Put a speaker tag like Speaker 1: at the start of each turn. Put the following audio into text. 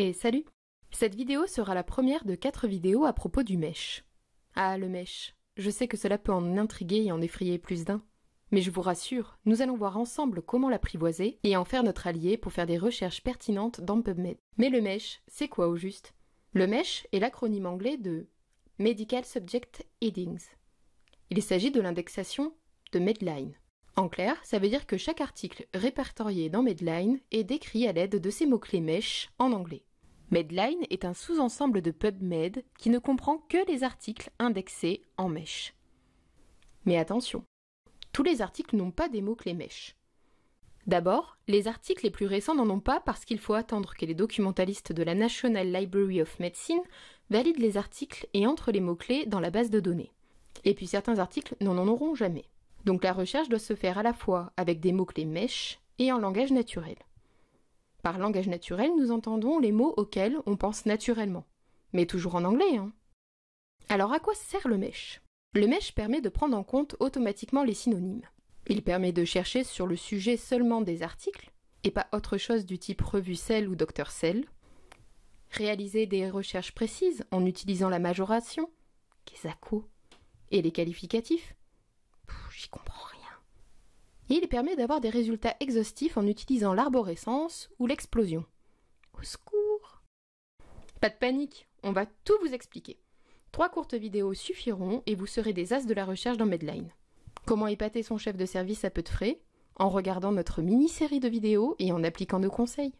Speaker 1: Et salut Cette vidéo sera la première de quatre vidéos à propos du MESH. Ah, le MESH. Je sais que cela peut en intriguer et en effrayer plus d'un. Mais je vous rassure, nous allons voir ensemble comment l'apprivoiser et en faire notre allié pour faire des recherches pertinentes dans PubMed. Mais le MESH, c'est quoi au juste Le MESH est l'acronyme anglais de Medical Subject Headings. Il s'agit de l'indexation de Medline. En clair, ça veut dire que chaque article répertorié dans Medline est décrit à l'aide de ces mots-clés MESH en anglais. Medline est un sous-ensemble de PubMed qui ne comprend que les articles indexés en mèche. Mais attention, tous les articles n'ont pas des mots-clés mèche. D'abord, les articles les plus récents n'en ont pas parce qu'il faut attendre que les documentalistes de la National Library of Medicine valident les articles et entrent les mots-clés dans la base de données. Et puis certains articles n'en auront jamais. Donc la recherche doit se faire à la fois avec des mots-clés mèches et en langage naturel. Par langage naturel, nous entendons les mots auxquels on pense naturellement, mais toujours en anglais. Hein. Alors à quoi sert le mesh Le mesh permet de prendre en compte automatiquement les synonymes. Il permet de chercher sur le sujet seulement des articles, et pas autre chose du type revue Cell ou Docteur Cell. Réaliser des recherches précises en utilisant la majoration, et les qualificatifs. J'y comprends rien et il permet d'avoir des résultats exhaustifs en utilisant l'arborescence ou l'explosion. Au secours Pas de panique, on va tout vous expliquer. Trois courtes vidéos suffiront et vous serez des as de la recherche dans Medline. Comment épater son chef de service à peu de frais En regardant notre mini-série de vidéos et en appliquant nos conseils.